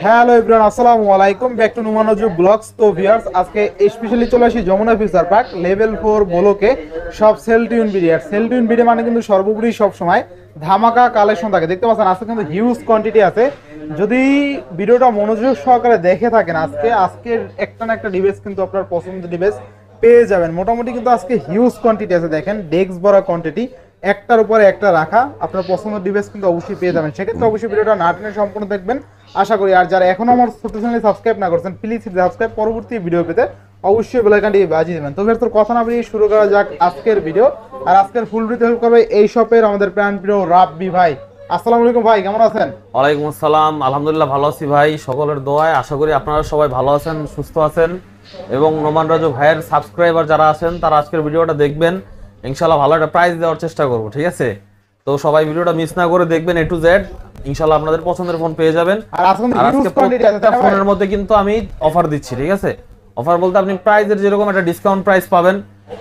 Hello ইব্রান আসসালামু আলাইকুম ব্যাক টু নুমানজু ব্লগস তো ভিউয়ার্স আজকে স্পেশালি চলে আসি Jamuna future park level four বলোকে সব সেল টিউন বিডিয়ার সেল টিউন বিডি মানে কিন্তু সর্বোপরি সবসময় ধামাকা কালেকশন থাকে দেখতে পাচ্ছেন আজকে কিন্তু হিউজ কোয়ান্টিটি আছে যদি ভিডিওটা মনোযোগ সহকারে দেখে থাকেন আজকে আজকের একটা না একটা ডিভাইস কিন্তু আপনার পছন্দের ডিভাইস পেয়ে যাবেন মোটামুটি কিন্তু আজকে হিউজ কোয়ান্টিটি আছে দেখেন ডেস্ক ভরা কোয়ান্টিটি একটার উপরে একটা রাখা আপনার পছন্দের ডিভেস কিন্তু অবশ্যই পেয়ে যাবেন সেক্ষেত্রে অবশ্যই ভিডিওটা না টেনে সম্পূর্ণ দেখবেন আশা করি আর যারা এখনও আমার ছোটো চ্যানেলে সাবস্ক্রাইব না করছেন প্লিজ সাবস্ক্রাইব পরবর্তী ভিডিও পেতে অবশ্যই বেলাইকানটি বাজিয়ে দেবেন তো তোর কথা না বেরিয়ে শুরু করা যাক আজকের ভিডিও আর আজকের ফুল ভিডিও হেল্প করবে এই শপের আমাদের প্রাণ প্রিয় রাব্বি ভাই আসসালামু আলাইকুম ভাই কেমন আছেন ওয়ালাইকুম আসসালাম আলহামদুলিল্লাহ ভালো আছি ভাই সকলের দোয়ায় আশা করি আপনারা সবাই ভালো আছেন সুস্থ আছেন এবং রোমান রাজু ভাইয়ের সাবস্ক্রাইবার যারা আছেন তারা আজকের ভিডিওটা দেখবেন ইনশাআল্লাহ ভালো একটা প্রাইজ দেওয়ার চেষ্টা করব ঠিক আছে তো সবাই ভিডিওটা মিস না করে দেখবেন এ টু জেড ইনশাল্লাহ আপনাদের পছন্দের ফোন পেয়ে যাবেন আর আজকে প্রত্যেকটা ফোনের মধ্যে কিন্তু আমি অফার দিচ্ছি ঠিক আছে অফার বলতে আপনি প্রাইজের যেরকম একটা ডিসকাউন্ট প্রাইস পাবেন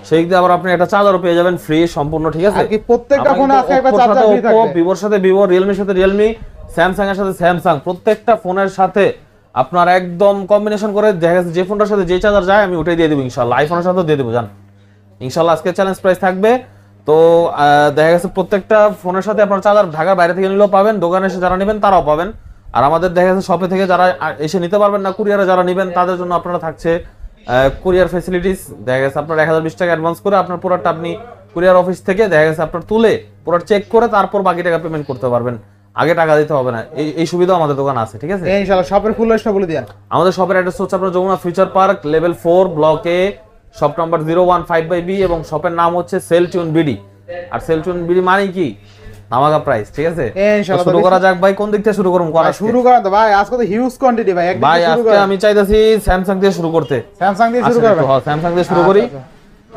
সেই দিকে আবার আপনি একটা চার্জারও পেয়ে যাবেন ফ্রি সম্পূর্ণ ঠিক আছে প্রত্যেকটা ফোনে আছে একটা চার্জার ফ্রি থাকে ভিভোর সাথে ভিভো রিয়েলমির সাথে রিয়েলমি স্যামসাং এর সাথে স্যামসাং প্রত্যেকটা ফোনের সাথে আপনার একদম কম্বিনেশন করে দেখা যাচ্ছে যে ফোনটার সাথে যে চার্জার যায় আমি ওটাই দিয়ে দেবো ইনশাআল্লাহ আইফোনের সাথেও দিয়ে দেবো জান ইনশাআল্লাহ আজকে চ্যালেঞ্জ প্রাইস থাকবে তো দেখা গেছে প্রত্যেকটা ফোনের সাথে আপনার চার্জার ঢাকার বাইরে থেকে নিলেও পাবেন দোকানে এসে যারা নেবেন তারাও পাবেন আর আমাদের দেখা গেছে শপে থেকে যারা এসে নিতে পারবেন না কুরিয়ারে যারা নেবেন তাদের জন্য আপনারা থাকছে কুরিয়ার ফেসিলিটিস দেখা গেছে আপনার এক হাজার বিশ টাকা অ্যাডভান্স করে আপনার প্রোডাক্ট আপনি কুরিয়ার অফিস থেকে দেখা গেছে আপনার তুলে প্রোডাক্ট চেক করে তারপর বাকি টাকা পেমেন্ট করতে পারবেন আগে টাকা দিতে হবে না এই এই সুবিধা আমাদের দোকান আছে ঠিক আছে ইনশাআল্লাহ শপের ফুল অ্যাড্রেসটা বলে দিন আমাদের শপের অ্যাড্রেস হচ্ছে আপনার Jamuna future park level four ব্লকে shop number zero one five by B এবং শপের নাম হচ্ছে সেলচুন বিডি আর সেলচুন বিডি মানে কি আজকে হিউজ কোয়ান্টিটি ভাই ভাই আজকে আমি স্যামসাং দিয়ে শুরু করতে স্যামসাং দিয়ে শুরু আচ্ছা, হ্যাঁ, আচ্ছা, করি আচ্ছা।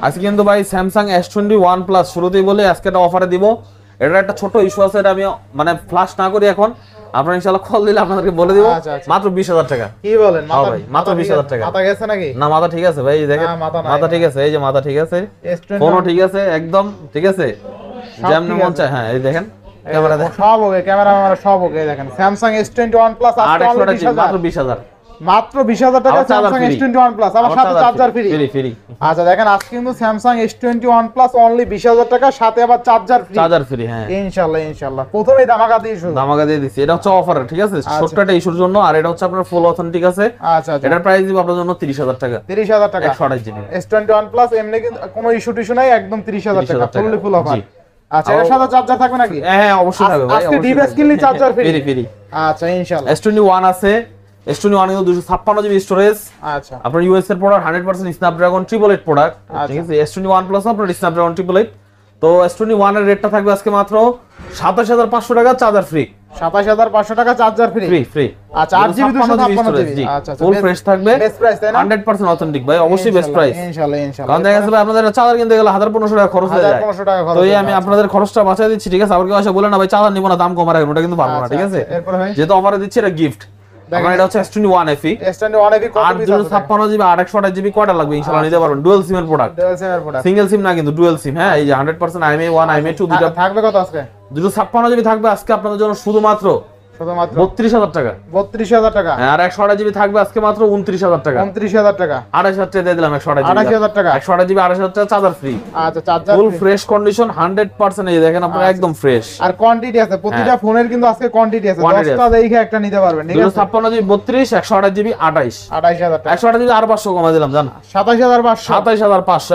আজকে কিন্তু ভাই Samsung S twenty one plus বলে আজকে একটা দিব এটা একটা ছোট ইস্যু আমি মানে ফ্লাশ না করি এখন আপনারা ইনশাআল্লাহ কল দিলে আপনাদেরকে বলে দিব আচ্ছা, আচ্ছা। মাত্র বিশ হাজার টাকা কি বলেন হ্যাঁ মাত্র বিশ হাজার টাকা মাথা গেছে নাকি না মাথা ঠিক আছে ভাই দেখেন মাথা ঠিক আছে এই যে মাথা ঠিক আছে ফোনও ঠিক আছে একদম ঠিক আছে যেমন মন চায় হ্যাঁ এই দেখেন ক্যামেরা দেখেন সব ওকে ক্যামেরা আমার সব ওকে দেখেন Samsung S21 Plus আজকে মাত্র 20000 মাত্র 20000 টাকা Samsung S21 প্লাস আমার সাথে চার্জার ফ্রি ফ্রি আচ্ছা দেখেন আজকে কিন্তু Samsung S21 প্লাস অনলি 20000 টাকা সাথে আবার চার্জার ফ্রি চার্জার ফ্রি হ্যাঁ ইনশাআল্লাহ ইনশাআল্লাহ প্রথমেই ধামাকা দিয়ে শুরু ধামাকা দিয়ে দিছি এটা হচ্ছে অফার ঠিক আছে আচ্ছা। ছোটটা ইস্যুর জন্য আর এটা হচ্ছে আপনার ফুল অথেন্টিক আছে আচ্ছা, আচ্ছা। এটার প্রাইস দিব আপনার জন্য 30000 টাকা 30000 টাকা 128 জিবি S21 প্লাস এমনি কিন্তু কোনো ইস্যু টিস্যু নাই একদম 30000 টাকা ফুললি ফুল অফার আচ্ছা এর সাথে চার্জার থাকবে নাকি হ্যাঁ, হ্যাঁ অবশ্যই থাকবে ভাই আজকে ডিভাইস কিনলি চার্জার ফ্রি ফ্রি আচ্ছা ইনশাআল্লাহ S21 আছে এস ওয়ান কিন্তু দুশো ছাপ্পান্ন জিবি স্টোরেজ আচ্ছা আপনার ইউএস এর product hundred percent Snapdragon triple eight product ঠিক আছে ওয়ান প্লাস আপনার স্ন্যাপড্রাগন ট্রিপল এইট তো ওয়ান এর রেটটা থাকবে আজকে মাত্র সাতাশ হাজার পাঁচশো টাকা চার্জার ফ্রি সাতাশ হাজার পাঁচশো টাকা চার্জার ফ্রি ফ্রি ফ্রি আচ্ছা জিবি দুশো ছাপ্পান্ন জিবি ফুল ফ্রেশ আচ্ছা, আচ্ছা, থাকবে বেস্ট প্রাইস তাই না হান্ড্রেড পার্সেন্ট অথেন্টিক ভাই অবশ্যই বেস্ট প্রাইস কারণ দেখা আপনাদের কিনতে গেলে হাজার পনেরোশো টাকা খরচ হয়ে যায় তো এই আমি আপনাদের খরচটা বাঁচাই দিচ্ছি ঠিক আছে আবার কেউ আসে বলে না ভাই চার্জার নিবো না দাম কমা রাখবেন ওটা কিন্তু পারবো না আচ্ছা, ঠিক আছে যেহেতু অফারে দিচ্ছি এটা গিফট দেখেন এটা হচ্ছে S21 FE S21 FE কত পিস আছে লাগবে ইনশাআল্লাহ নিতে পারবেন ডুয়াল সিম এর product dual SIM product single SIM না কিন্তু ডুয়াল সিম হ্যাঁ এই যে 100% IMEI 1 IMEI 2 দুটো থাকবে কত আজকে দুটো 256 থাকবে আজকে আপনাদের জন্য শুধুমাত্র বত্রিশ হাজার টাকা বত্রিশ হাজার টাকা হ্যাঁ, আর একশো জিবি থাকবে আজকে মাত্র হাজার টাকা উনত্রিশ হাজার টাকা আড়াইশ হাজার টাকা দিলাম একশো হাজার টাকা একশো জিবি আড়াইশ হাজার টাকা charger free charger fresh condition hundred percent একদম ফ্রেশ আর কোয়ান্টিটি আছে প্রতিটা ফোনের হ্যাঁ। কিন্তু আজকে কোয়ান্টিটি আছে একটা নিতে পারবেন ছাপ্পান্ন জিবি বত্রিশ একশো জিবি হাজার একশো কমা দিলাম জানা সাতাইশ হাজার পাঁচশো হাজার পাঁচশো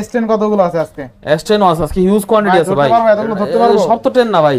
এস কতগুলো আছে আজকে আছে আজকে হিউজ আছে না ভাই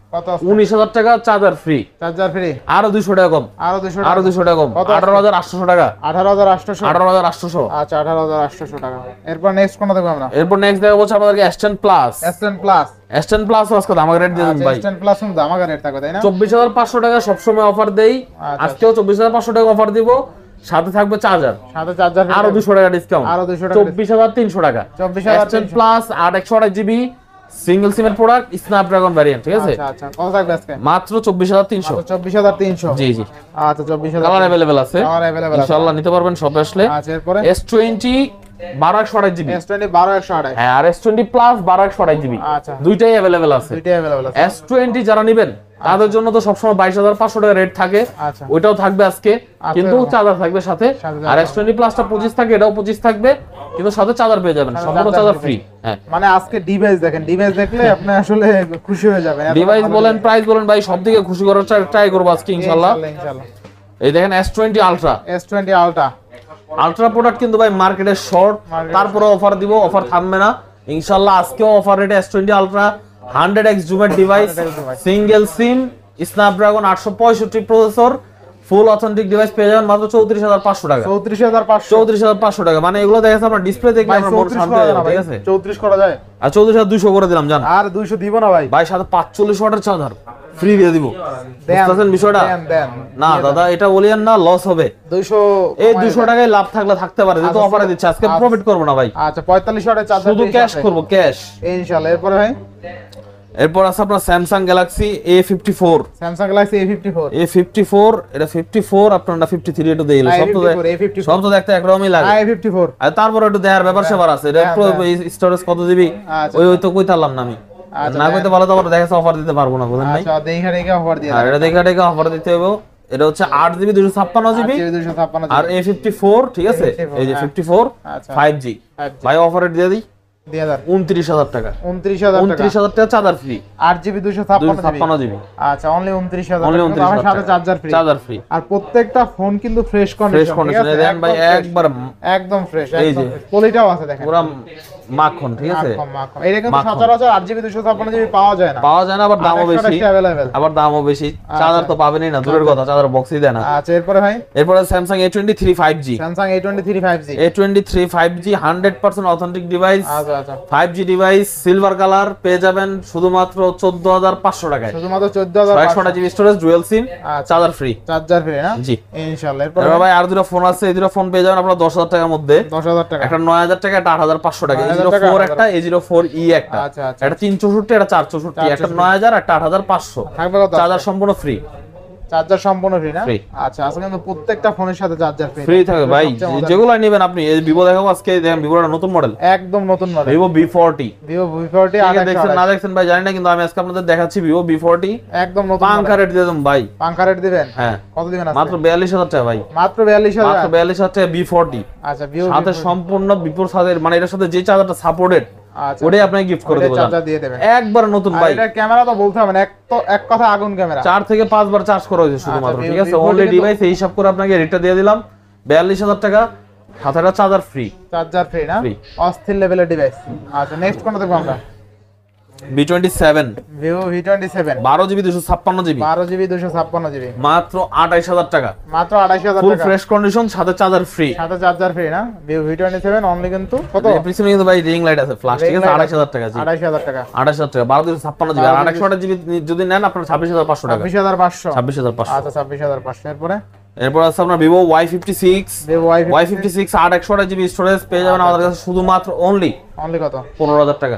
উনিশ হাজার টাকা চার্জার ফ্রি চার্জার ফ্রি আরো দুশো টাকা কম আরো দুশো আরো দুশো টাকা কম আঠারো হাজার আটশো টাকা আঠারো হাজার আটশো আঠারো হাজার আটশো আচ্ছা আঠারো টাকা এরপর প্লাস অ্যাস্টেন প্লাস অ্যাস্টেন প্লাস প্লাস কথা থাকবে চব্বিশ হাজার পাঁচশো টাকা সবসময় অফার দেই আচ্ছা। আজকেও চব্বিশ হাজার পাঁচশো টাকা অফার দিব সাথে থাকবে চার্জার সাথে চার্জার আরো দুশো টাকা ডিসকাউন্ট আরো দুশো টাকা চব্বিশ হাজার তিনশো টাকা চব্বিশ হাজার প্লাস আট একশো আট জিবি সিঙ্গেল সিমের প্রোডাক্ট স্ন্যাপড্রাগন ভ্যারিয়েন্ট ঠিক আছে আচ্ছা, আচ্ছা কত থাকবে আজকে মাত্র 24300 24300 জি জি আচ্ছা 24000 কালার अवेलेबल আছে কালার अवेलेबल ইনশাআল্লাহ নিতে পারবেন সব আসলে আচ্ছা এরপরে S20 হ্যাঁ, আচ্ছা। আচ্ছা। আচ্ছা। এটাও পঁচিশ থাকবে কিন্তু সাথে চার্জার পেয়ে যাবেন চার্জার ফ্রি হ্যাঁ। মানে আজকে ডিভাইস দেখেন ডিভাইস দেখলে আপনি আসলে খুশি হয়ে ডিভাইস বলেন প্রাইস বলেন ভাই সব খুশি ট্রাই করবো ইনশাল্লাহ এই দেখেন S twenty ultra S twenty ultra ultra product কিন্তু ভাই মার্কেটে শর্ট তারপরে অফার দিব অফার থামবে না ইনশাল্লাহ আজকে offer rate S twenty ultra hundred X জুমের ডিভাইস সিঙ্গেল সিম স্ন্যাপড্রাগন আটশো পঁয়ষট্টি প্রসেসর ফুল অথেন্টিক ডিভাইস পেয়ে যাবেন মাত্র চৌত্রিশ হাজার পাঁচশো টাকা চৌত্রিশ হাজার পাঁচশো চৌত্রিশ হাজার পাঁচশো টাকা মানে এগুলো দেখেছে আমরা ডিসপ্লে দেখলে শান্তি ঠিক আছে চৌত্রিশ করা যায় আর চৌত্রিশ হাজার দুশো করে দিলাম জান আর দুইশো দিব না ভাই ভাই সাথে পাঁচচল্লিশ ওয়াটের চার্জার ফ্রি দিয়ে দিব বুঝছেন বিষয়টা না দাদা এটা বলিয়েন না লস হবে 200 এই 200 টাকায় লাভ থাকলে থাকতে পারে যেহেতু অফারে আচ্ছা, দিচ্ছে আজকে প্রফিট আচ্ছা। করব না ভাই আচ্ছা 4500 টাকা চার্জ শুধু ক্যাশ করব ক্যাশ ইনশাআল্লাহ এরপর ভাই এরপর আছে আপনার Samsung Galaxy A54 fifty four Samsung Galaxy A fifty এটা 54 ফোর আপনার না 53 এটা দেইলো সব তো A54 সব তো দেখতে একরকমই লাগে A54 আর তারপর একটু দেওয়ার ব্যাপার সেবার আছে এটা স্টোরেজ হ্যাঁ, হ্যাঁ। কত দিবি আচ্ছা, ওই ওই তো কইতালাম না আমি চার্জার ফ্রি 8 জিবি 256 হ্যাঁ। আচ্ছা। জিবি আচ্ছা অনলি চার্জার চার্জার ফ্রি আর প্রত্যেকটা ফোন কিন্তু ফ্রেশ কন্ডিশন ফ্রেশ কন্ডিশনে একবার একদম ফ্রেশ একদম পলিটাও আছে মাখন ঠিক আছে এটা কিন্তু সচরাচর 8GB আচ্ছা। আচ্ছা, আচ্ছা, শুধুমাত্র টাকায় storage SIM charger free charger ভাই আর দুটো ফোন আছে এই দুটো ফোন পেয়ে যাবেন দশ হাজার টাকার মধ্যে দশ হাজার টাকা একটা হাজার টাকা একটা পাঁচশো টাকা 04 একটা A04 E একটা চার্জার সম্পূর্ণ ফ্রি চার্জার সম্পূর্ণ ফ্রি না আচ্ছা আজকে কিন্তু প্রত্যেকটা ফোনের সাথে চার্জার ফ্রি ফ্রি থাকবে ভাই যেগুলো নেবেন আপনি এই ভিভো দেখাবো আজকে দেখেন ভিভোর নতুন মডেল একদম নতুন মডেল ভিভো ভিভো আগে দেখছেন না দেখছেন ভাই জানি না কিন্তু আমি আজকে আপনাদের দেখাচ্ছি ভিভো V40 একদম নতুন পাঙ্কা রেট দিয়ে দেব ভাই রেট দিবেন হ্যাঁ কত দিবেন মাত্র 42000 টাকা ভাই মাত্র 42000 মাত্র 42000 টাকা V40 আচ্ছা ভিভো সাথে সম্পূর্ণ ভিভোর সাথে মানে এটার সাথে যে চার্জারটা সাপোর্টেড ক্যামেরা আচ্ছা, তো বলতে হবে এক এক কথা আগুন ক্যামেরা চার থেকে পাঁচ বার চার্জ করা ডিভাইস আচ্ছা, হিসাব করে আপনাকে রেটটা দিয়ে দিলাম বিয়াল্লিশ হাজার টাকা হাতাটা চার্জার ফ্রি চার্জার ফ্রি না অস্থির লেভেলের ডিভাইস আচ্ছা নেক্সট কোনটা দেখবো আমরা মাত্র টাকা মাত্র ফ্রেশ কন্ডিশন সাথে চার্জার ফ্রি সাথে চার্জার ফ্রি না অনলি কিন্তু কত লাইট টাকা টাকা যদি নেন আপনার টাকা আচ্ছা, এরপর আছে আপনার Vivo Y fifty six Y fifty six আট একশো জিবি স্টোরেজ পেয়ে যাবেন আচ্ছা। আমাদের কাছে শুধুমাত্র অনলি অনলি কত পনেরো হাজার টাকা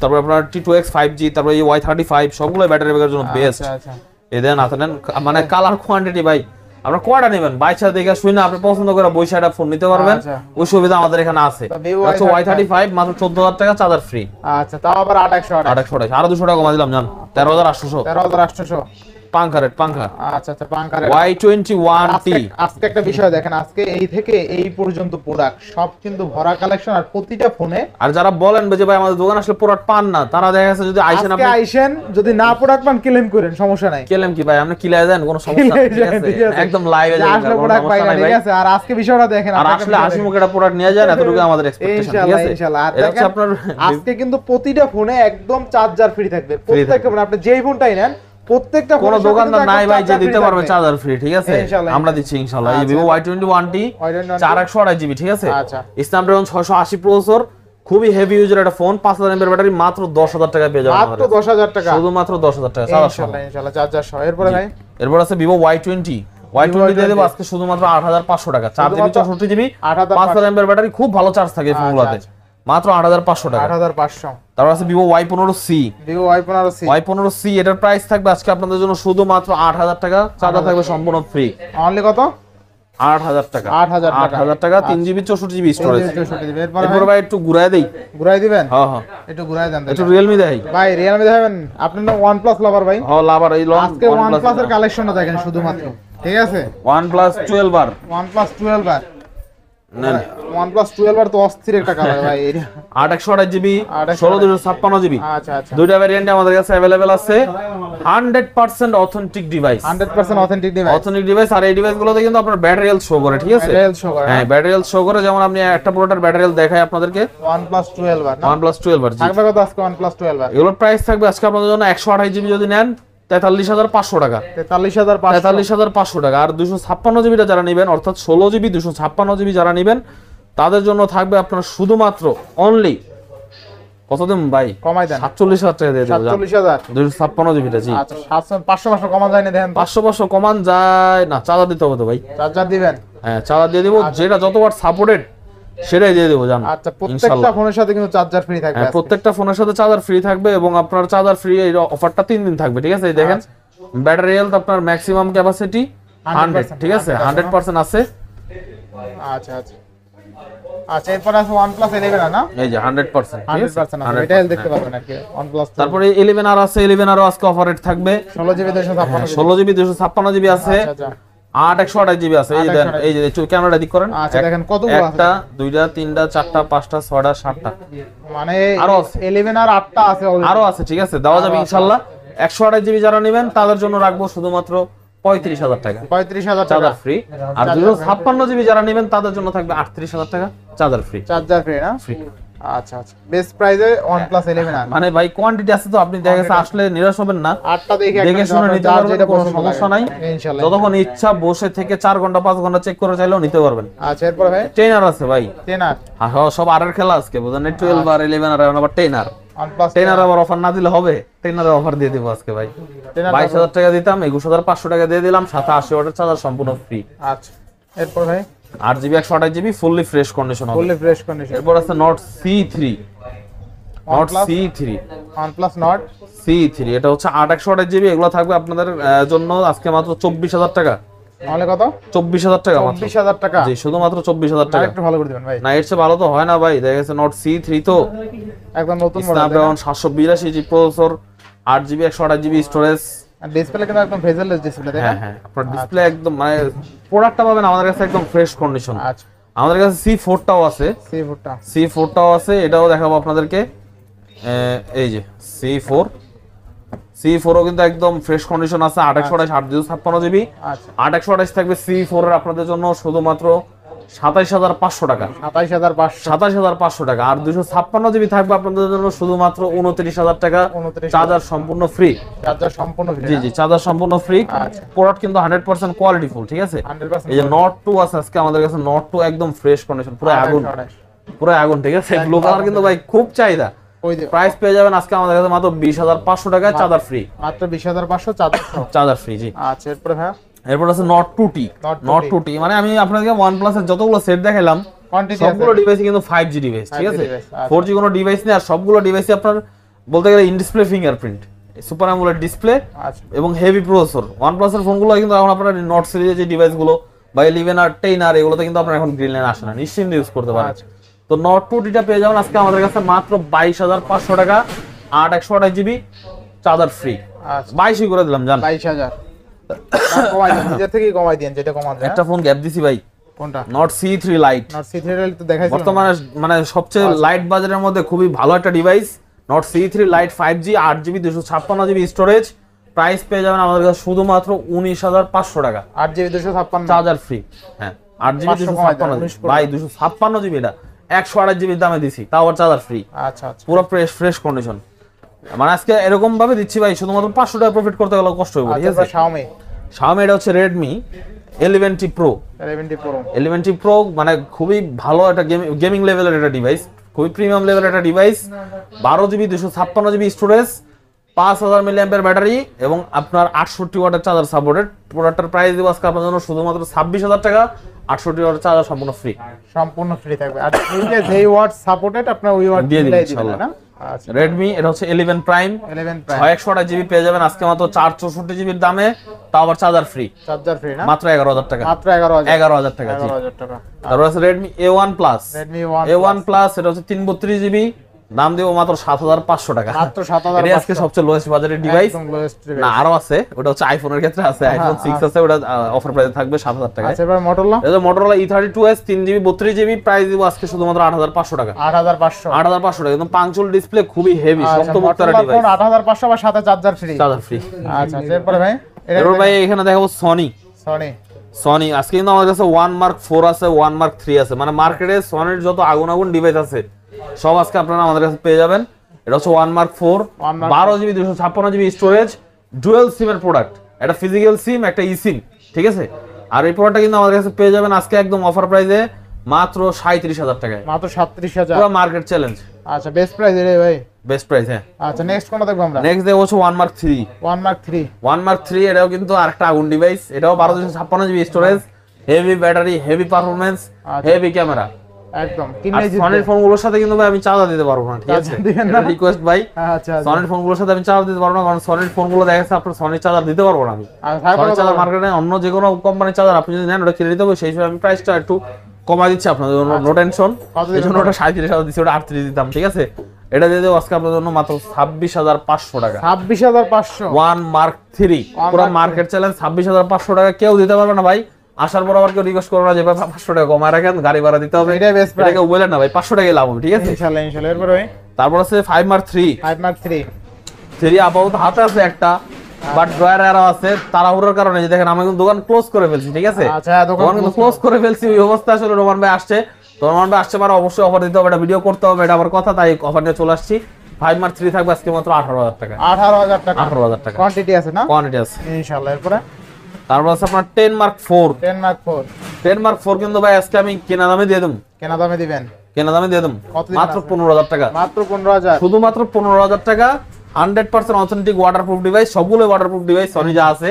তারপর আপনার T two X five G তারপর ওয়াই থার্টি ফাইভ সবগুলো ব্যাটারি ব্যাগের জন্য বেস্ট আচ্ছা, আচ্ছা। এ দেন হাতে নেন মানে কালার কোয়ান্টিটি ভাই আপনার কোয়াটা নেবেন বাইশা দেখে শুনে আপনি পছন্দ করে একটা ফোন নিতে পারবেন আচ্ছা। ওই সুবিধা আমাদের এখানে আছে আচ্ছা ওয়াই থার্টি ফাইভ মাত্র চোদ্দ হাজার টাকা চার্জার ফ্রি আচ্ছা তাও আবার আট একশো আট একশো আরো দুশো টাকা কমা দিলাম জান তেরো হাজার আটশোশো তেরো হাজার আটশোশো পাঙ্খা আচ্ছা আচ্ছা আজকে একটা বিষয় দেখেন আজকে এই থেকে এই পর্যন্ত প্রোডাক্ট সব কিন্তু ভরা কালেকশন আর প্রতিটা ফোনে আর যারা বলেন যে ভাই আমাদের দোকান আসলে প্রোডাক্ট পান না তারা দেখা যাচ্ছে যদি আইসেন আপনি আইসেন যদি না প্রোডাক্ট পান ক্লেম করেন সমস্যা নাই ক্লেম কি ভাই আপনি কিলায় কোনো সমস্যা একদম লাইভে আসলে প্রোডাক্ট পাই না ঠিক আছে আর আজকে বিষয়টা দেখেন আর আসলে হাসি একটা প্রোডাক্ট নিয়ে যান এতটুকু আমাদের এক্সপেকটেশন ঠিক আছে ইনশাআল্লাহ আজকে কিন্তু প্রতিটা ফোনে একদম চার্জার ফ্রি থাকবে প্রত্যেকটা আপনি যেই ফোনটাই নেন প্রত্যেকটা কোন দোকানদার নাই ভাই যে দিতে পারবে চার্জার ফ্রি ঠিক আছে আমরা দিচ্ছি ইনশাআল্লাহ আচ্ছা, এই ভিভো টি জিবি ঠিক আছে আচ্ছা স্ন্যাপড্রাগন 680 প্রসেসর খুবই হেভি ইউজার ফোন 5000 এমএর ব্যাটারি মাত্র 10000 টাকা পেয়ে যাবেন মাত্র 10000 টাকা শুধুমাত্র 10000 টাকা ইনশাআল্লাহ ইনশাআল্লাহ চার্জার সহ এরপরে ভাই এরপর আছে ভিভো Y20 Y20 দিয়ে দেব আজকে শুধুমাত্র 8500 টাকা চার জিবি চৌষট্টি জিবি হাজার এমএর ব্যাটারি খুব ভালো চার্জ থাকে ফোনগুলোতে মাত্র 8500 টাকা 8500 তারপর আছে vivo y15c vivo y15c y15c এটার প্রাইস থাকবে আজকে আপনাদের জন্য শুধুমাত্র আট হাজার টাকা চার্জার থাকবে সম্পূর্ণ ফ্রি অনলি কত 8000 টাকা 8000 টাকা 8000 টাকা তিন জিবি আচ্ছা। চৌষট্টি জিবি স্টোরেজ এরপর ভাই একটু ঘুরায় দেই ঘুরায় দিবেন হ্যাঁ হ্যাঁ একটু ঘুরায় দেন একটু realme দেই ভাই realme দেবেন আপনি না oneplus লাভার ভাই হ্যাঁ লাভার এই লং আজকে oneplus এর কালেকশনটা দেখেন শুধুমাত্র ঠিক আছে oneplus 12r oneplus 12r authentic device আচ্ছা, আচ্ছা। আর এই ডিভাইস গুলোতে কিন্তু আপনার শো করে ঠিক আছে শো হ্যাঁ, হ্যাঁ। করে যেমন একটা দেখাই আপনাদেরকে আজকে প্রাইস থাকবে আজকে আপনাদের জন্য 128 জিবি যদি নেন তেতাল্লিশ হাজার পাঁচশো টাকা তেতাল্লিশ হাজার তেতাল্লিশ হাজার পাঁচশো টাকা আর দুশো ছাপ্পান্ন জিবিটা যারা অর্থাৎ ষোলো জিবি দুশো ছাপ্পান্ন জিবি যারা তাদের জন্য থাকবে আপনার শুধুমাত্র অনলি কত দিন ভাই সাতচল্লিশ হাজার টাকা দিয়ে দুশো ছাপ্পান্ন জিবিটা জি আচ্ছা, পাঁচশো পাঁচশো কমান যায় না দেখেন পাঁচশো পাঁচশো যায় না চার্জার দিতে হবে তো ভাই দিবেন হ্যাঁ চার্জার দিয়ে দেবো আচ্ছা। যেটা যতবার সাপোর্টেড সেটাই দিয়ে দেবো জানো আচ্ছা, হ্যাঁ, প্রত্যেকটা ফোনের সাথে কিন্তু চার্জার ফ্রি থাকবে প্রত্যেকটা ফোনের সাথে চার্জার ফ্রি থাকবে এবং আপনার চার্জার ফ্রি এই অফারটা তিন দিন থাকবে ঠিক আছে এই দেখেন ব্যাটারি আচ্ছা। হেলথ আপনার ম্যাক্সিমাম ক্যাপাসিটি হান্ড্রেড ঠিক আছে হান্ড্রেড পার্সেন্ট আছে আচ্ছা আচ্ছা আচ্ছা এরপর আছে না হ্যাঁ। পাবেন তারপরে আর আছে আজকে থাকবে জিবি 256 জিবি জিবি জিবি আছে আচ্ছা, আট একশো আঠাশ জিবি আছে আচ্ছা, দুইটা তিনটা চারটা পাঁচটা ছয়টা সাতটা মানে আরো আর আটটা আছে আরো আছে ঠিক আছে যাবে ইনশাল্লাহ একশো জিবি যারা তাদের জন্য রাখবো শুধুমাত্র পঁয়ত্রিশ হাজার টাকা পঁয়ত্রিশ হাজার চার্জার ফ্রি আর দুশো ছাপ্পান্ন জিবি যারা নেবেন তাদের জন্য থাকবে আটত্রিশ হাজার টাকা চার্জার ফ্রি চার্জার ফ্রি না ফ্রি পাঁচশো আচ্ছা, আচ্ছা। মানে আপনি আসলে নিরাশ হবেন না বসে থেকে ঘন্টা ঘন্টা চেক করে নিতে পারবেন আচ্ছা, আছে ভাই সব আরের খেলা আজকে আর আর আবার অফার না দিলে হবে অফার দিয়ে দিব আজকে ভাই টাকা দিতাম টাকা দিয়ে দিলাম সাথে আশি ওয়াটের চার্জার সম্পূর্ণ ফ্রি আচ্ছা এরপর ভাই আট জিবি একশো আঠাশ এরপর আছে OnePlus Nord C3 এটা হচ্ছে এগুলো থাকবে আপনাদের জন্য আজকে মাত্র 24000 টাকা তাহলে কত 24000 টাকা মাত্র 24000 টাকা জি শুধুমাত্র 24000 টাকা একটু ভালো করে দিবেন ভাই না ভালো তো হয় না ভাই দেখা গেছে Nord C3 তো একদম নতুন model Snapdragon 782 G processor 8 GB 128 GB storage display কিন্তু একদম ডিসপ্লে হ্যাঁ হ্যাঁ আপনার ডিসপ্লে আচ্ছা। একদম মানে প্রোডাক্টটা পাবেন আমাদের কাছে একদম ফ্রেশ আচ্ছা। কন্ডিশন আমাদের কাছে সি ফোরটাও আছে সি ফোরটাও আছে এটাও দেখাবো আপনাদেরকে এই যে সি ফোর সি কিন্তু একদম ফ্রেশ কন্ডিশন আছে আট একশো আট ছাপ্পান্ন জিবি আচ্ছা। আট একশো থাকবে সি আপনাদের জন্য শুধুমাত্র সাতাইশ হাজার পাঁচশো টাকা সাতাইশ হাজার হাজার পাঁচশো টাকা নট আচ্ছা। আছে নট টু একদম ফ্রেশ কন্ডিশন পুরো আগুন পুরো আগুন ঠিক আছে ভাই খুব চাহিদা প্রাইস পেয়ে যাবেন আজকে আমাদের কাছে মাত্র বিশ হাজার পাঁচশো টাকায় চার্জার ফ্রি মাত্র বিশ হাজার পাঁচশো চার্জার ফ্রি জি আচ্ছা এরপরে এরপর আছে not 2T T not to মানে আমি আপনাদেরকে ওয়ান প্লাসের যতগুলো সেট দেখাইলাম সবগুলো ডিভাইস কিন্তু 5G ডিভাইস ঠিক আছে 4G আচ্ছা। কোনো ডিভাইস নেই আর সবগুলো ডিভাইসে আপনার বলতে গেলে in display fingerprint super AMOLED display এবং হেভি প্রসেসর ওয়ান প্লাসের ফোনগুলো কিন্তু এখন আপনারা নট সিরিজের যে ডিভাইসগুলো বা 11 আর 10 আর এগুলোতে কিন্তু আপনার এখন গ্রিন লাইন আসে না নিশ্চিন্তে ইউজ করতে পারেন আচ্ছা। তো নট টু টিটা পেয়ে যাবেন আজকে আমাদের কাছে মাত্র 22500 টাকা আট একশো জিবি চার্জার ফ্রি আচ্ছা। 22 করে দিলাম জান 22000 কমাই জিবি হ্যাঁ। মানে আচ্ছা। দুশো ছাপ্পান্ন জিবি স্টোরেজ প্রাইস পেয়ে যাবেন আমাদের শুধুমাত্র উনিশ হাজার পাঁচশো টাকা জিবি দুশো চার্জার ফ্রি হ্যাঁ আট জিবি দুশো দুশো ছাপ্পান্ন জিবি একশো আড়াই জিবির দামে দিছি তাও চার্জার ফ্রি আচ্ছা, আচ্ছা পুরো ফ্রেশ ফ্রেশ কন্ডিশন মানে আজকে এরকম ভাবে দিচ্ছি ভাই শুধুমাত্র পাঁচশো টাকা প্রফিট করতে গেলে কষ্ট হবে ঠিক আচ্ছা, আছে শাওমি শাওমি এটা হচ্ছে Redmi eleven T pro eleven T pro eleven T pro মানে খুবই ভালো একটা গেমিং লেভেলের একটা ডিভাইস খুবই প্রিমিয়াম লেভেলের একটা ডিভাইস বারো জিবি দুশো ছাপ্পান্ন জিবি স্টোরেজ পাঁচ হাজার মিলি অ্যাম্পের ব্যাটারি এবং আপনার আটষট্টি ওয়াটের চার্জার সাপোর্টেড প্রোডাক্টের প্রাইস দিব আজকে আপনার জন্য শুধুমাত্র ছাব্বিশ হাজার টাকা আটষট্টি ওয়াটের চার্জার সম্পূর্ণ ফ্রি সম্পূর্ণ ফ্রি থাকবে আর যেই ওয়াট সাপোর্টেড আপনার ওই ওয়াট দিয়ে দিবেন না রেডমি আচ্ছা। এটা হচ্ছে ইলেভেন প্রাইম ছয় একশো আঠাশ জিবি পেয়ে যাবেন আজকে মাত্র চার চৌষট্টি জিবির দামে তাও আবার চার্জার ফ্রি চার্জার ফ্রি না মাত্র এগারো হাজার টাকা মাত্র এগারো এগারো হাজার টাকা তারপর Redmi A one plus A one plus এটা হচ্ছে তিন জিবি দাম দেবো মাত্র সাত হাজার পাঁচশো টাকা আজকে সবচেয়ে লোয়েস্ট বাজারের ডিভাইস না আরো আছে ওটা হচ্ছে আইফোনের ক্ষেত্রে আছে আইফোন সিক্স আছে ওটা অফার প্রাইস থাকবে সাত হাজার টাকা আচ্ছা, এবার মোটরলা এটা Motorola E thirty two S তিন জিবি বত্রিশ জিবি প্রাইস দিবো আজকে শুধুমাত্র আট হাজার পাঁচশো টাকা আট হাজার পাঁচশো আট হাজার পাঁচশো টাকা একদম পাঞ্চুল ডিসপ্লে খুবই হেভি শক্ত মুক্তারা আট হাজার পাঁচশো বা সাথে চার্জার ফ্রি চার্জার ফ্রি আচ্ছা এরপরে ভাই এরপর ভাই এখানে দেখাবো সনি সনি সনি আজকে কিন্তু আমাদের কাছে ওয়ান মার্ক ফোর আছে ওয়ান মার্ক থ্রি আছে মানে মার্কেটে সনির যত আগুন আগুন ডিভাইস আছে সব আজকে আপনারা আমাদের কাছে পেয়ে যাবেন এটা হচ্ছে ওয়ান মার্ক ফোর বারো জিবি দুশো ছাপ্পান্ন জিবি স্টোরেজ ডুয়েল সিমের প্রোডাক্ট একটা ফিজিক্যাল সিম একটা ই সিম ঠিক আছে আর এই প্রোডাক্টটা কিন্তু আমাদের কাছে পেয়ে যাবেন আজকে একদম অফার প্রাইসে মাত্র সাঁত্রিশ হাজার টাকায় মাত্র সাঁত্রিশ হাজার পুরো মার্কেট চ্যালেঞ্জ আচ্ছা বেস্ট প্রাইস রে ভাই বেস্ট প্রাইস হ্যাঁ আচ্ছা নেক্সট কোনটা দেখবো আমরা নেক্সট দেখবো হচ্ছে one mark three one mark three one mark three এটাও কিন্তু আরেকটা আগুন ডিভাইস এটাও বারো দুশো ছাপ্পান্ন GB storage heavy battery heavy performance heavy camera একদম কিনে জিতবে সনেট সাথে কিন্তু ভাই আমি চাঁদা দিতে পারবো না ঠিক আছে দিবেন না রিকোয়েস্ট ভাই আচ্ছা সনেট আচ্ছা। ফর্মগুলোর সাথে আমি চাঁদা দিতে পারবো না কারণ সনেট ফর্মগুলো দেখা যাচ্ছে আপনার সনেট চাঁদা দিতে পারবো না আমি সনেট আচ্ছা, চাঁদা মার্কেটে অন্য যে কোনো কোম্পানির চাঁদা আপনি যদি নেন ওটা কিনে নিতে হবে সেই হিসেবে আমি প্রাইসটা একটু কমা দিচ্ছি আপনাদের জন্য নো আচ্ছা। টেনশন এই জন্য ওটা সাঁত্রিশ হাজার দিচ্ছি ওটা আটত্রিশ দিতাম ঠিক আছে এটা দিয়ে দেবো আজকে আপনাদের জন্য মাত্র ছাব্বিশ হাজার পাঁচশো টাকা ছাব্বিশ হাজার পাঁচশো ওয়ান মার্ক থ্রি পুরো মার্কেট চ্যালেঞ্জ ছাব্বিশ হাজার পাঁচশো টাকা কেউ দিতে পারবে না ভাই আসার পর আবার কেউ রিকোয়েস্ট করো না যে ভাই পাঁচশো টাকা কমায় রাখেন গাড়ি ভাড়া দিতে হবে এটা বেস্ট এটাকে বলেন না ভাই পাঁচশো টাকা লাভ ঠিক আছে ইনশাআল্লাহ ইনশাআল্লাহ এরপর ভাই তারপর আছে five mark three five mark three three আপাতত হাতে আছে একটা বাট ড্রয়ার আছে তাড়াহুড়োর কারণে যে দেখেন আমি কিন্তু দোকান ক্লোজ করে ফেলছি ঠিক আছে আচ্ছা, দোকান ক্লোজ করে ফেলছি ওই অবস্থা আসলে রোমান ভাই আসছে তো রোমান ভাই আসছে মানে অবশ্যই অফার দিতে হবে এটা ভিডিও করতে হবে এটা আমার কথা তাই অফার নিয়ে চলে আসছি ফাইভ মার্ক থ্রি থাকবে আজকে মাত্র আঠারো হাজার টাকা আঠারো হাজার টাকা আঠারো হাজার টাকা কোয়ান্টিটি আছে না কোয়ান্টিটি আছে ইনশাআল্লাহ এরপরে তারপর আছে মানে আপনার 10 মার্ক 4 10 মার্ক 4 10 মার্ক 4 কিন্তু ভাই আজকে আমি কেনা দামে দিয়ে দেব কেনা দামে দিবেন কেনা দামে দিয়ে দেব মাত্র 15000 টাকা মাত্র 15000 হাজার শুধুমাত্র 15000 টাকা 100% অথেন্টিক ওয়াটারপ্রুফ ডিভাইস সবগুলো ওয়াটারপ্রুফ ডিভাইস সনি যা আছে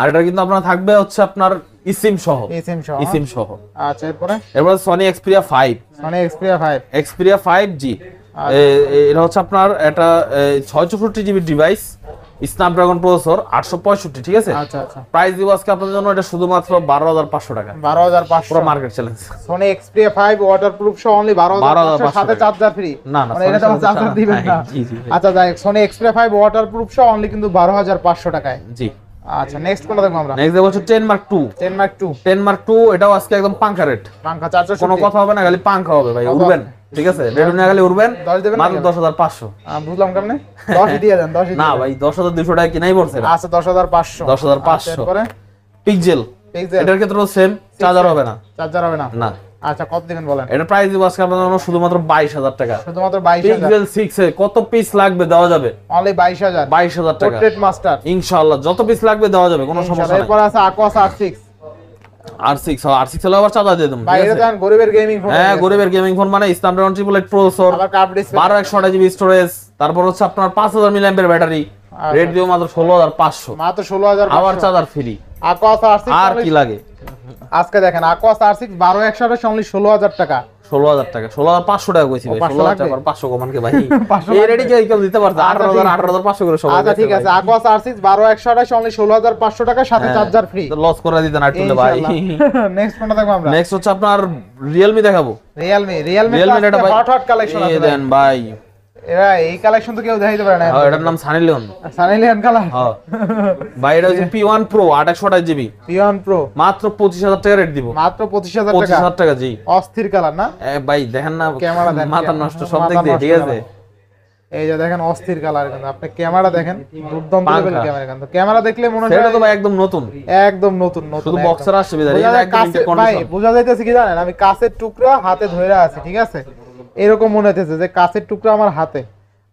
আর এটা কিন্তু আপনার থাকবে হচ্ছে আপনার ইসিম সহ ইসিম সহ ইসিম সহ আচ্ছা এরপরে এরপর Sony Xperia 5 Sony Xperia 5 Xperia 5G এটা হচ্ছে আপনার এটা 664 জিবি ডিভাইস স্ন্যাপড্রাগন প্রসেসর আটশো পঁয়ষট্টি ঠিক আছে প্রাইস আচ্ছা, আচ্ছা। দিব আজকে আপনাদের জন্য এটা শুধুমাত্র বারো হাজার পাঁচশো টাকা বারো হাজার পাঁচশো পুরো market challenge Sony Xperia five waterproof সহ অনলি বারো সাথে চার্জার ফ্রি না না মানে এটা তো চার্জার দিবেন না আচ্ছা যাই সোনি এক্সপ্রিয়া ফাইভ ওয়াটার সহ অনলি কিন্তু বারো হাজার পাঁচশো টাকায় জি আচ্ছা নেক্সট কোনটা দেখবো আমরা নেক্সট দেখবো হচ্ছে 10 মার্ক 2 10 মার্ক 2 10 মার্ক 2 এটাও আজকে একদম পাঙ্কা রেট পাঙ্কা চার্জার কোনো কথা হবে না খালি পাঙ্কা হবে ভাই উড়বেন ঠিক আছে না গেলে উঠবেন মাত্র দশ হাজার পাঁচশো বুঝলাম কেমনে দশ দিয়ে দেন দশ না ভাই দশ হাজার দুশো টাকা কিনাই পড়ছে আচ্ছা দশ হাজার পাঁচশো দশ হাজার পাঁচশো পিকজেল এটার সেম চার্জার হবে না চার্জার হবে না না আচ্ছা কত দিবেন বলেন এটা প্রাইস দিব আজকে আপনাদের শুধুমাত্র টাকা শুধুমাত্র এ কত পিস লাগবে দেওয়া যাবে অনলি বাইশ হাজার টাকা মাস্টার ইনশাআল্লাহ যত পিস লাগবে দেওয়া যাবে কোনো সমস্যা এরপর আছে গরিবের হ্যাঁ, গেমিং ফোন মানে স্ন্যাপড্রাগন ট্রিপল এইট প্রসেসর বারো একশো আঠাশ জিবি স্টোরেজ তারপর হচ্ছে আপনার পাঁচ হাজার মিলি ব্যাটারি রেট মাত্র ষোলো হাজার পাঁচশো মাত্র ষোলো হাজার আবার চার্জার ফ্রি আর কি লাগে আজকে দেখেন আকোয়াস আর সিক্স বারো একশো ষোলো হাজার টাকা ষোলো হাজার টাকা ষোলো হাজার পাঁচশো টাকা কইছি ষোলো হাজার টাকা পাঁচশো ভাই কেউ দিতে পারতো আঠারো আচ্ছা, হাজার আঠারো হাজার পাঁচশো করে আচ্ছা ঠিক আছে আকোয়াস আর বারো একশো আঠাশ অনলি ষোলো হাজার পাঁচশো টাকা সাথে চার্জার ফ্রি লস করে দিতেন তুলে ভাই নেক্সট কোনটা দেখবো আমরা নেক্সট হচ্ছে আপনার রিয়েলমি দেখাবো রিয়েলমি রিয়েলমি রিয়েলমি এটা হট হট কালেকশন দেন ভাই এই যে দেখেন অস্থির কালার আপনি ক্যামেরা দেখেন ক্যামেরা দেখলে মনে হয় একদম নতুন একদম নতুন নতুন বোঝা যাইতেছে কি জানেন আমি কাছের টুকরা হাতে ধরে আছি ঠিক আছে এরকম মনে হচ্ছে যে কাছের টুকরা আমার হাতে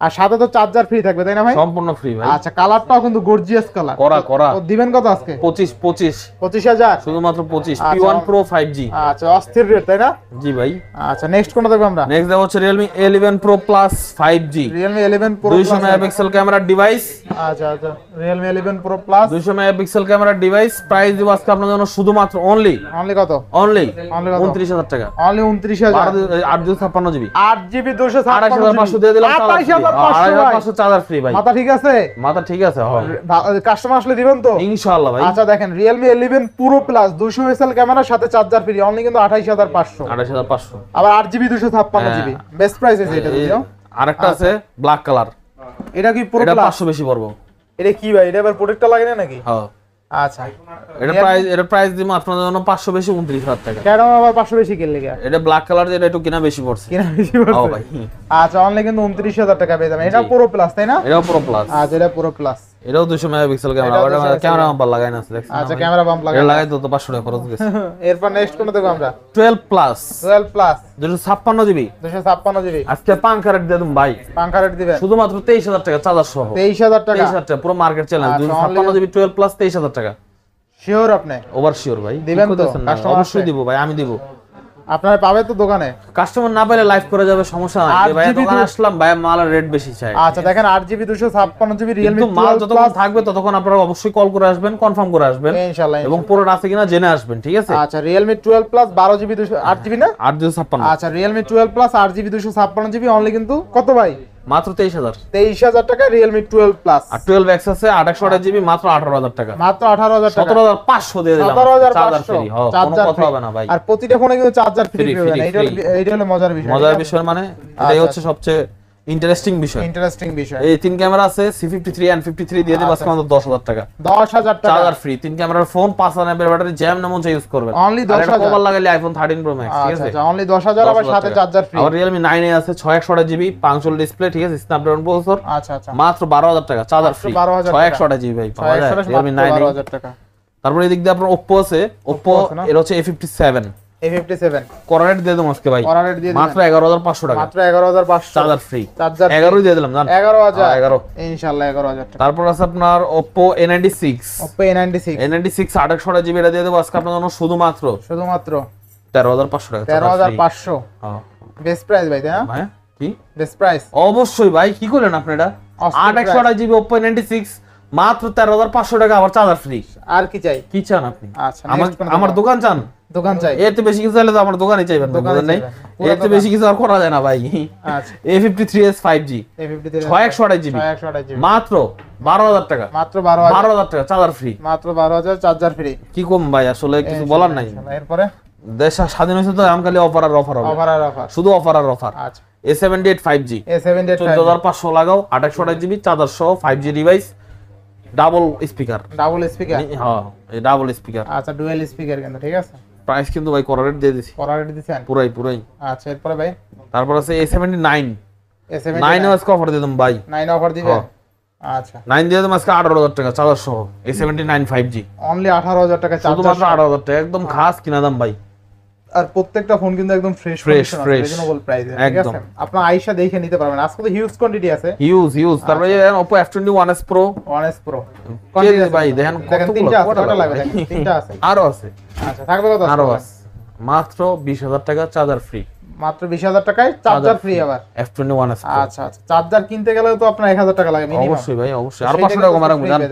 আর সাথে তো চার্জার ফ্রি থাকবে তাই না ভাই সম্পূর্ণ ফ্রি ভাই আচ্ছা কালারটাও কিন্তু গর্জিয়াস কালার করা করা দিবেন কত আজকে 25 25 25000 শুধুমাত্র 25 আচ্ছা, P1 Pro 5G আচ্ছা অস্থির রেট তাই না জি ভাই আচ্ছা নেক্সট কোনটা দেখব আমরা নেক্সট দেখব হচ্ছে Realme 11 Pro Plus 5G Realme 11 Pro 200 megapixel camera device আচ্ছা আচ্ছা Realme 11 Pro Plus 200 megapixel camera device price দিব আজকে আপনাদের জন্য শুধুমাত্র অনলি অনলি কত অনলি 29000 টাকা অনলি 29000 256 GB 8 GB 256 জিবি 28500 দিয়ে দিলাম চার্জার ফ্রি ভাই মাথা ঠিক আছে মাথা ঠিক আছে কাস্টমার আসলে দিবেন তো ইনশাআল্লাহ ভাই আচ্ছা দেখেন Realme 11 Pro Plus 200 এসএল ক্যামেরার বেস্ট প্রাইস আছে এটা আরেকটা আচ্ছা। আছে ব্ল্যাক কালার এটা কি পুরো এটা বেশি পড়বো এটা কি ভাই এটা আবার প্রোটেক্টটা লাগে না নাকি আচ্ছা এটা প্রাইস প্রাইস টাকা আবার বেশি কিনলে এটা ব্ল্যাক কালার একটু কিনা বেশি পড়ছে কিনা বেশি আচ্ছা কিন্তু টাকা পেয়ে যাবেন এটা প্লাস তাই না প্লাস প্লাস এটাও 200 মেগাপিক্সেল ক্যামেরা ক্যামেরা বাম্পার লাগাই না আচ্ছা ক্যামেরা বাম্প লাগাই লাগাই তো পাঁচশো টাকা খরচ গেছে এরপর নেক্সট কোন দেব আমরা টুয়েলভ প্লাস টুয়েলভ প্লাস দুশো ছাপ্পান্ন জিবি দুশো ছাপ্পান্ন জিবি আজকে পাঙ্কা রেট দিয়ে ভাই পাঙ্কা রেট দিবে শুধুমাত্র তেইশ হাজার টাকা চার্জার সহ তেইশ হাজার টাকা তেইশ হাজার টাকা পুরো মার্কেট আচ্ছা, দুশো ছাপ্পান্ন জিবি টুয়েলভ প্লাস তেইশ হাজার টাকা শিওর আপনি ওভার শিওর ভাই দিবেন তো অবশ্যই দিব ভাই আমি দিব আপনারা পাবে তো দোকানে কাস্টমার না পেলে লাইভ করে যাবে সমস্যা নাই আর ভাই দোকানে আসলাম ভাই মাল রেট বেশি চাই আচ্ছা দেখেন জিবি 256 জিবি রিয়েলমি কিন্তু মাল যতক্ষণ থাকবে ততক্ষণ আপনারা অবশ্যই কল করে আসবেন কনফার্ম করে আসবেন ইনশাআল্লাহ এবং পুরো আছে কিনা জেনে আসবেন ঠিক আছে আচ্ছা রিয়েলমি 12 প্লাস 12 জিবি 200 জিবি না 8GB 256 আচ্ছা Realme 12 plus GB 256 GB only কিন্তু কত ভাই মাত্র তেইশ হাজার তেইশ হাজার টাকা রিয়েলমি টুয়েলভ প্লাস আর টুয়েলভ এক্স আছে আঠাশশো আঠাশ জিবি মাত্র আঠারো হাজার টাকা মাত্র আঠারো হাজার সতেরো হাজার পাঁচশো দিয়ে দিলাম কথা হবে না ভাই আর প্রতিটা ফোনে কিন্তু চার্জার ফ্রি এটা হলো মজার বিষয় মজার বিষয় মানে এটাই আচ্ছা, হচ্ছে আচ্ছা। সবচেয়ে ইন্টারেস্টিং বিষয় ইন্টারেস্টিং বিষয় এই তিন ক্যামেরা আছে C53 and 53 দিয়ে দিলে আচ্ছা। বাস মাত্র 10000 টাকা 10000 টাকা চার্জার ফ্রি তিন ক্যামেরার ফোন 5000 mAh ব্যাটারি জ্যাম না মন চাই ইউজ করবেন অনলি 10000 কভার লাগালে আইফোন 13 প্রো ম্যাক্স ঠিক আছে আচ্ছা অনলি আচ্ছা, 10000 আবার সাথে চার্জার ফ্রি আর Realme 9 এ আছে 6128 জিবি 512 ডিসপ্লে ঠিক আছে স্ন্যাপড্রাগন প্রসেসর আচ্ছা আচ্ছা মাত্র 12000 টাকা চার্জার ফ্রি 6128 জিবি ভাই পাওয়া যায় Realme 9 12000 টাকা তারপর এদিক দিয়ে আপনার Oppo আছে Oppo এর হচ্ছে A57 ভাই হ্যাঁ, হ্যাঁ। অবশ্যই ভাই কি করলেন আপনি এটা 8100 জিবি Oppo মাত্র টাকা আবার চার্জার ফ্রি আর কি চাই কি চান আপনি আচ্ছা, আমার দোকান চান দোকান আচ্ছা। কি কম ভাই আসলে কিছু বলার নাই দেশ স্বাধীন হয়েছে তো অফার আর অফার শুধু অফার আর অফার আচ্ছা। হাজার পাঁচশো লাগাও A78 14500 লাগাও 2828GB চার্জার সহ device double speaker double speaker হ্যাঁ ডাবল স্পিকার আচ্ছা ডুয়াল স্পিকার কেন ঠিক আছে প্রাইস কিন্তু ভাই কোরা রেট দিয়ে দিছি কোরা রেট দিছেন পুরাই পুরাই আচ্ছা এরপরে ভাই তারপর আছে A79 A79 আজকে অফার দিয়ে দিলাম ভাই 9 অফার দিবেন হ্যাঁ। আচ্ছা 9 দিয়ে দিলাম আজকে 18000 টাকা চার্জার সহ A79 5G অনলি 18000 টাকা চার্জার শুধুমাত্র 18000 টাকা একদম হ্যাঁ। খাস কিনা দাম ভাই আর প্রত্যেকটা ফোন কিন্তু একদম ফ্রেশ ফ্রেশ ফ্রেশ রিজনেবল প্রাইসে একদম আপনি আয়শা দেখে নিতে পারবেন আজকে তো হিউজ কোয়ান্টিটি আছে হিউজ হিউজ তারপরে Oppo F21 S Pro 1S Pro quantity ভাই দেখেন কত তিনটা আছে কত লাগবে তিনটা আছে আরো আছে আচ্ছা থাকবে কত আরো আছে মাত্র 20000 টাকা চার্জার ফ্রি মাত্র 20000 টাকায় চার্জার ফ্রি আবার F21s Pro আচ্ছা আচ্ছা চার্জার কিনতে গেলে তো আপনার 1000 টাকা লাগে মিনিমাম অবশ্যই ভাই অবশ্যই আর 500 টাকা কমারাম জানেন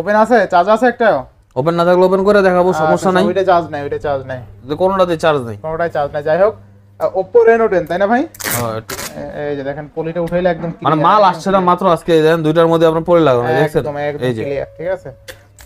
ওপেন আছে চার্জ আছে একটাও ওপেন না থাকলে ওপেন করে দেখাবো আচ্ছা, সমস্যা নাই ওইটা চার্জ নাই ওইটা চার্জ নাই যে কোনটাতে চার্জ নাই কোনোটাই চার্জ নাই যাই হোক ওপো Reno 10 তাই না ভাই হ্যাঁ, এই যে দেখেন পলিটা উঠাইলে একদম মানে মাল আসছে না মাত্র আজকে দেখেন দুইটার মধ্যে আপনার পলি লাগানো দেখছেন একদম একদম ঠিক আছে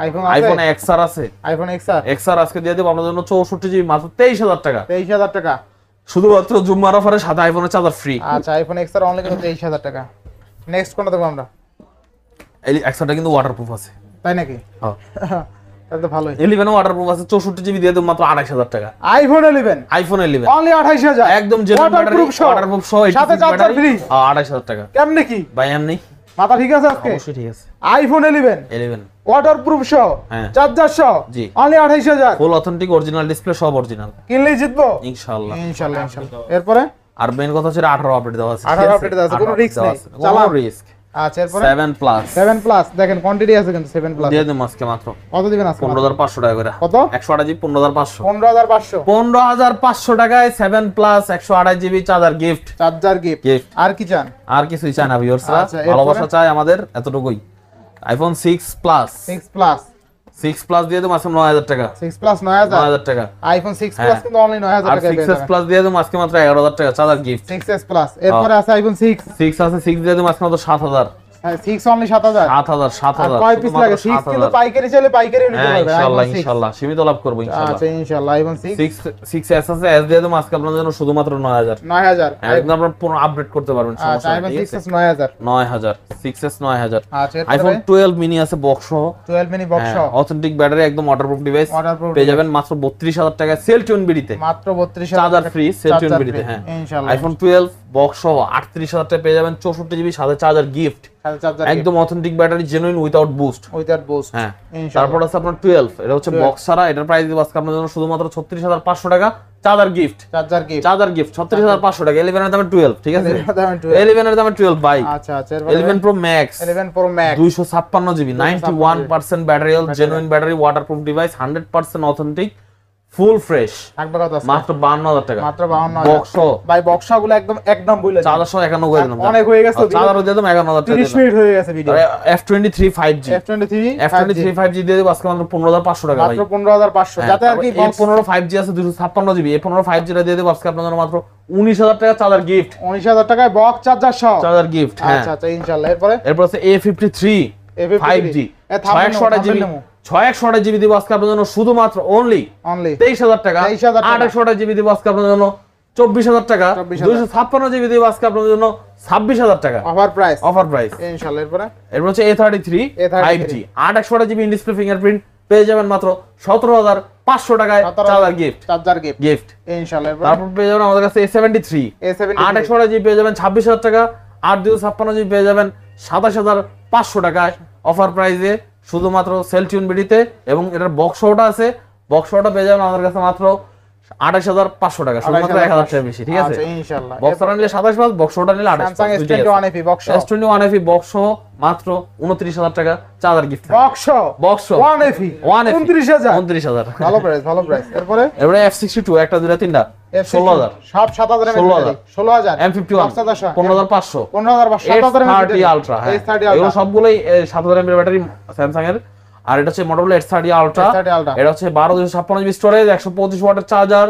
আইফোন আইফোন দিয়ে দেব মাত্র 23000 টাকা টাকা আইফোন এক্সআর ওয়াটারপ্রুফ আছে তাই নাকি হ্যাঁ তাহলে ভালোই 11 ওয়াটারপ্রুফ আছে 64 জিবি দিয়ে দেব মাত্র 28000 টাকা আইফোন 11 আইফোন 11 অনলি 28000 একদম জেনুইন হাজার টাকা কেমনে কি ভাই এমনি মাথা ঠিক আছে আজকে অবশ্যই ঠিক আছে আইফোন 11 11 ওয়াটারপ্রুফ সহ চার্জার সহ জি only 28000 full authentic original display সব অরিজিনাল কিনলেই জিতবো ইনশাআল্লাহ ইনশাআল্লাহ ইনশাআল্লাহ এরপরে আর মেইন কথা হচ্ছে 18 আপডেট দেওয়া আছে 18 আপডেট দেওয়া আছে কোনো রিস্ক নেই চালাও রিস্ক আচ্ছা এরপর 7 প্লাস 7 প্লাস দেখেন কোয়ান্টিটি আছে কিন্তু 7 প্লাস দিয়ে দেব আজকে মাত্র কত দিবেন আজকে 15500 টাকা করে কত 128 জিবি 15500 15500 15500 টাকায় 7 plus 128 GB charger gift charger gift আর কি চান আর কিছুই চান না ভিউয়ার্সরা আচ্ছা, ভালোবাসা চাই আমাদের এতটুকুই আইফোন 6 প্লাস 6 প্লাস 6 প্লাস দিয়ে দেবো আজকে 9000 টাকা 6 প্লাস 9000 9000 টাকা আইফোন 6 প্লাস কিন্তু অনলি 9000 টাকা আর 6s প্লাস দিয়ে দেবো আজকে মাত্র 11000 টাকা চাদার গিফট 6s প্লাস এরপর আছে আইফোন 6 6 আছে 6 দিয়ে দেবো আজকে মাত্র 7000 মাত্র বত্রিশ হাজার টাকা আইফোন মিনি আছে বক্স ব্যাটারি একদম ওয়াটারপ্রুফ ডিভাইস সেল টিউন বিডিতে মাত্র বত্রিশ হাজার ফ্রি সেল টিউন বিডিতে হ্যাঁ ইনশাআল্লাহ আইফোন 12 বক্স সহ আটত্রিশ হাজার টাকা পেয়ে যাবেন চৌষট্টি জিবি সাথে চার্জার গিফট একদম authentic battery genuine without boost without boost হ্যাঁ তারপর আছে আপনার টুয়েলভ এটা হচ্ছে বক্স ছাড়া এটার প্রাইস দিব আজকে আপনার জন্য শুধুমাত্র ছত্রিশ হাজার পাঁচশো টাকা charger gift charger gift charger gift ছত্রিশ হাজার পাঁচশো টাকা ইলেভেন এর দামে টুয়েলভ ঠিক আছে ইলেভেন এর দামে twelve by eleven pro max eleven pro max দুইশো ছাপ্পান্ন GB ninety one percent battery genuine battery water waterproof device hundred percent authentic full fresh মাত্র 52000 টাকা মাত্র 52000 বক্স ভাই বক্সগুলো একদম একদম বইলে 4191 অনেক হয়ে গেছে 4000 দিয়ে 51000 টাকা 30 মিনিট হয়ে গেছে video F23 5G F23 F23 5G দিয়ে দেব আজকে মাত্র 15500 টাকা ভাই মাত্র 15500 হ্যাঁ, যাতে আর কি 15 5G আছে 256 GB এই 15 5G টা দিয়ে দেব আজকে আপনাদের মাত্র 19000 টাকা চার্জার গিফট 19000 টাকায় বক্স চার্জার সহ চার্জার গিফট হ্যাঁ। আচ্ছা আচ্ছা ইনশাআল্লাহ এরপরে এরপর আছে A53 A53 5G 600 GB ছয় একশো জিবি দিব কাপের জন্য শুধুমাত্র অনলি অনলি তেইশ হাজার টাকা আট একশো আঠাশ জিবি দিব কাপের জন্য চব্বিশ হাজার টাকা দুইশো ছাপ্পান্ন জিবি দিব আজকে জন্য ছাব্বিশ হাজার টাকা অফার প্রাইস অফার প্রাইস ইনশাল্লাহ এরপর হচ্ছে A thirty three five G আট একশো জিবি ডিসপ্লে ফিঙ্গারপ্রিন্ট পেয়ে যাবেন মাত্র সতেরো হাজার পাঁচশো টাকায় charger gift charger gift gift ইনশাল্লাহ তারপর পেয়ে যাবেন আমাদের কাছে এ সেভেন্টি থ্রি আট একশো আঠাশ জিবি পেয়ে যাবেন ছাব্বিশ হাজার টাকা আর দুশো ছাপ্পান্ন জিবি পেয়ে যাবেন সাতাশ হাজার পাঁচশো টাকায় অফার প্রাইসে শুধুমাত্র সেল বিডিতে এবং এটার বক্সটা আছে বক্সটা পেয়ে যাবেন আমাদের কাছে মাত্র এফ সিক্সটি টু একটা দুটা তিনটা ষোলো হাজার সাত সাত হাজার ষোলো হাজার ষোলো হাজার এম ফিফটি পনেরো হাজার পাঁচশো পনেরো হাজার পাঁচশো থার্টি আলট্রা হ্যাঁ সবগুলোই সাত হাজার এমএর ব্যাটারি স্যামসাং এর আর এটা হচ্ছে মডেল এর থার্টি আলট্রা এটা হচ্ছে বারো দুশো ছাপ্পান্ন জিবি স্টোরেজ একশো পঁচিশ ওয়াটের charger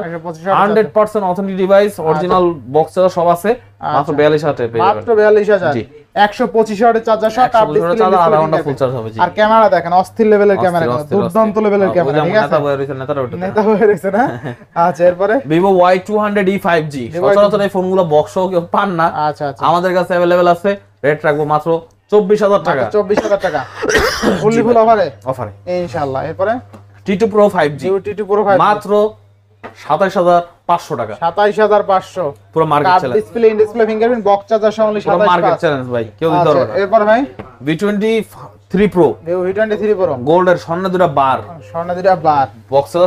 hundred percent authentic device original box সব আছে আচ্ছা। মাত্র বিয়াল্লিশ হাজার পেয়ে মাত্র বিয়াল্লিশ হাজার একশো পঁচিশ ওয়াটের চার্জার আধা ঘন্টা ফুল চার্জ হবে আর ক্যামেরা দেখেন অস্থির লেভেলের ক্যামেরা দুর্দান্ত লেভেলের ক্যামেরা ঠিক আছে নেতা হয়ে না আচ্ছা এরপরে Vivo Y two hundred E five G সচরাচর এই ফোনগুলো বক্সও কেউ পান না আচ্ছা, আচ্ছা। আমাদের কাছে অ্যাভেলেবেল আছে রেট রাখবো মাত্র চব্বিশ হাজার টাকা চব্বিশ হাজার টাকা হাজার পাঁচশো টাকা হাজার পাঁচশো ভাই থ্রি প্রো থ্রি প্রো গোল্ডের স্বর্ণ দুটা বার দুটা বার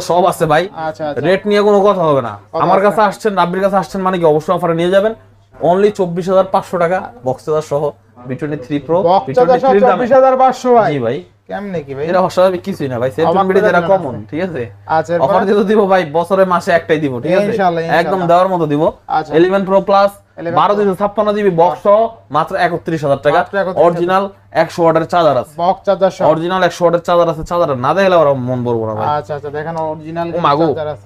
সব আছে ভাই রেট আচ্ছা, আচ্ছা। নিয়ে কোনো কথা হবে না আমার কাছে আসছেন রাব্বির কাছে আসছেন মানে কি অবশ্যই অফারে নিয়ে যাবেন অনলি চব্বিশ হাজার পাঁচশো টাকা বক্সেজার সহ বিটনে 3 প্রো 24500 ভাই জি ভাই কেমনে কি ভাই এটা অস্বাভাবিক কিছুই না ভাই যারা কমন ঠিক আছে অফার আচ্ছা, দিব ভাই মাসে একটাই দিব ঠিক আছে একদম দেওয়ার মতো দিব 11 প্রো প্লাস 12 দিন 56 বক্স মাত্র 31000 টাকা অরিজিনাল 100 ওয়াটের চার্জার আছে বক্স চার্জার অরিজিনাল 100 ওয়াটের চার্জার আছে চার্জার না দেখলে আমার মন ভরবো না ভাই আচ্ছা আচ্ছা দেখেন অরিজিনাল চার্জার আছে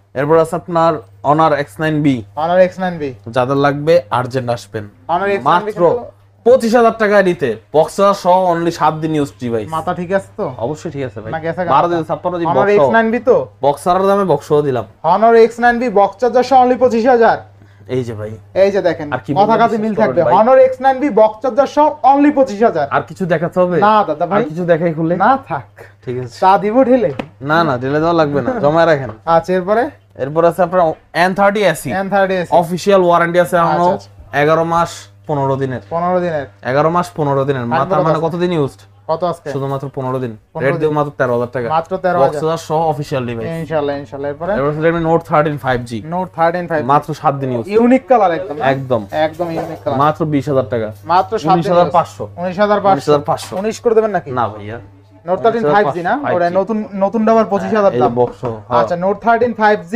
এরপর আছে আপনার Honor X nine B Honor X nine B যাদের লাগবে আর্জেন্ট আসবেন মাত্র পঁচিশ হাজার টাকা নিতে বক্সার সহ অনলি সাত দিন ইউজ ডিভাইস মাথা ঠিক আছে তো অবশ্যই ঠিক আছে ভাই বারো দিন ছাপ্পান্ন দিন অনার এক্স নাইন বি তো বক্সারের দামে বক্সও দিলাম Honor X nine B box charger সহ অনলি পঁচিশ হাজার এই যে ভাই এই যে দেখেন কথা কাছে মিল থাকবে Honor X nine B box charger সহ অনলি পঁচিশ হাজার আর কিছু দেখাতে হবে না দাদা ভাই কিছু দেখাই খুলে না থাক ঠিক আছে চা দিব ঢেলে না না ঢেলে দেওয়া লাগবে না জমা রাখেন আচ্ছা এরপরে এরপর আছে আপনার N thirty AC N thirty AC official warranty আছে আমার আচ্ছা, আচ্ছা। এগারো মাস পনেরো দিনের পনেরো দিনের এগারো মাস পনেরো দিনের মাথা মানে কতদিন ইউজড কত আজকে 15 দিন রেট মাত্র 13000 টাকা মাত্র 13000 সহ অফিশিয়াল ডিভাইস ইনশাআল্লাহ ইনশাআল্লাহ Redmi Note 13 5G Note 13 মাত্র 7 দিন ইউজ ইউনিক কালার একদম একদম একদম ইউনিক কালার মাত্র 20000 টাকা মাত্র 19500 19500 19500 19 করে দেবেন নাকি না ভাইয়া নোট 13 5G না ওরা নতুন নতুন ডাবার 25000 হ্যাঁ, দাম হ্যাঁ। আচ্ছা নোট 13 5G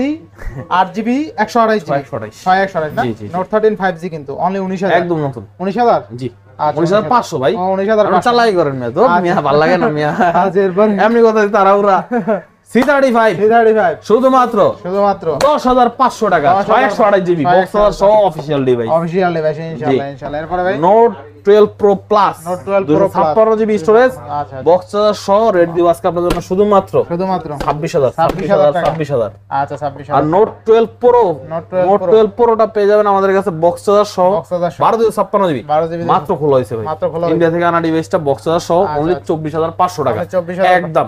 8GB 128GB 128 না নোট 13 5G কিন্তু অনলি উনিশ হাজার একদম নতুন 19000 জি ভাই চালাই করেন মেয়া তো আচ্ছা। মিয়া ভাল লাগে না মিয়া আচ্ছা, এমনি কথা তারা ওরা দশ হাজার পাঁচশো টাকা শুধুমাত্র আচ্ছা, আর নোট নোট প্রোটা পেয়ে যাবেন আমাদের কাছে বক্স ইন্ডিয়া থেকে আনা ডিভাইসটা বক্স হাজার সহ আচ্ছা, আচ্ছা। চব্বিশ হাজার পাঁচশো টাকা একদম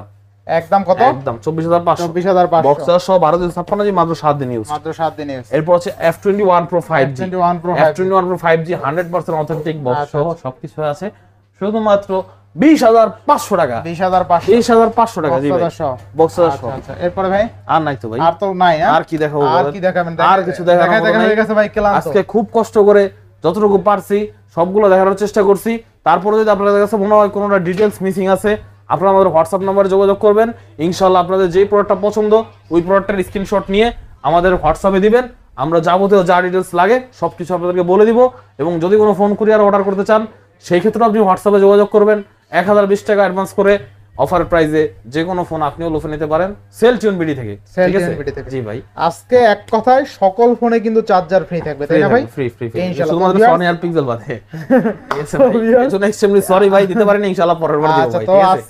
একদম কত একদম 24500 24500 বক্সার আচ্ছা, সহ 12 জি মাত্র 7 দিন ইউজ মাত্র 7 দিন ইউজ এরপর আছে F21 Pro 5G F21 Pro F21 Pro 5G 100% authentic box সহ সবকিছু আছে শুধুমাত্র 20500 টাকা 20500 20500 টাকা জি ভাই বক্সার সহ এরপরে ভাই আর নাই তো ভাই আর তো নাই হ্যাঁ? আর কি দেখাবো আর কি দেখাবেন আর কিছু দেখাবো দেখা হয়ে গেছে ভাই ক্লান্ত আজকে খুব কষ্ট করে যতটুকু পারছি সবগুলো দেখানোর চেষ্টা করছি তারপরে যদি আপনাদের কাছে মনে হয় কোনোটা ডিটেলস মিসিং আছে আপনারা আমাদের হোয়াটসঅ্যাপ নম্বরে যোগাযোগ করবেন ইনশাল্লাহ আপনাদের যেই প্রোডাক্টটা পছন্দ ওই প্রোডাক্টের স্ক্রিনশট নিয়ে আমাদের হোয়াটসঅ্যাপে দিবেন আমরা যাবতীয় যা ডিটেলস লাগে সব কিছু আপনাদেরকে বলে দিব এবং যদি কোনো ফোন আর অর্ডার করতে চান সেই ক্ষেত্রে আপনি হোয়াটসঅ্যাপে যোগাযোগ করবেন এক হাজার বিশ টাকা অ্যাডভান্স করে অফার প্রাইজে যে কোনো ফোন আপনিও লোফে নিতে পারেন সেল টিউন বিডি থেকে থেকে জি ভাই আজকে এক কথায় সকল ফোনে কিন্তু চার্জার ফ্রি থাকবে তাই না ভাই ফ্রি ফ্রি ফ্রি শুধুমাত্র সনি আর পিক্সেল বাদে এক্সট্রিমলি সরি ভাই দিতে পারেন ইনশাআল্লাহ পরের বার আচ্ছা, দেব ভাই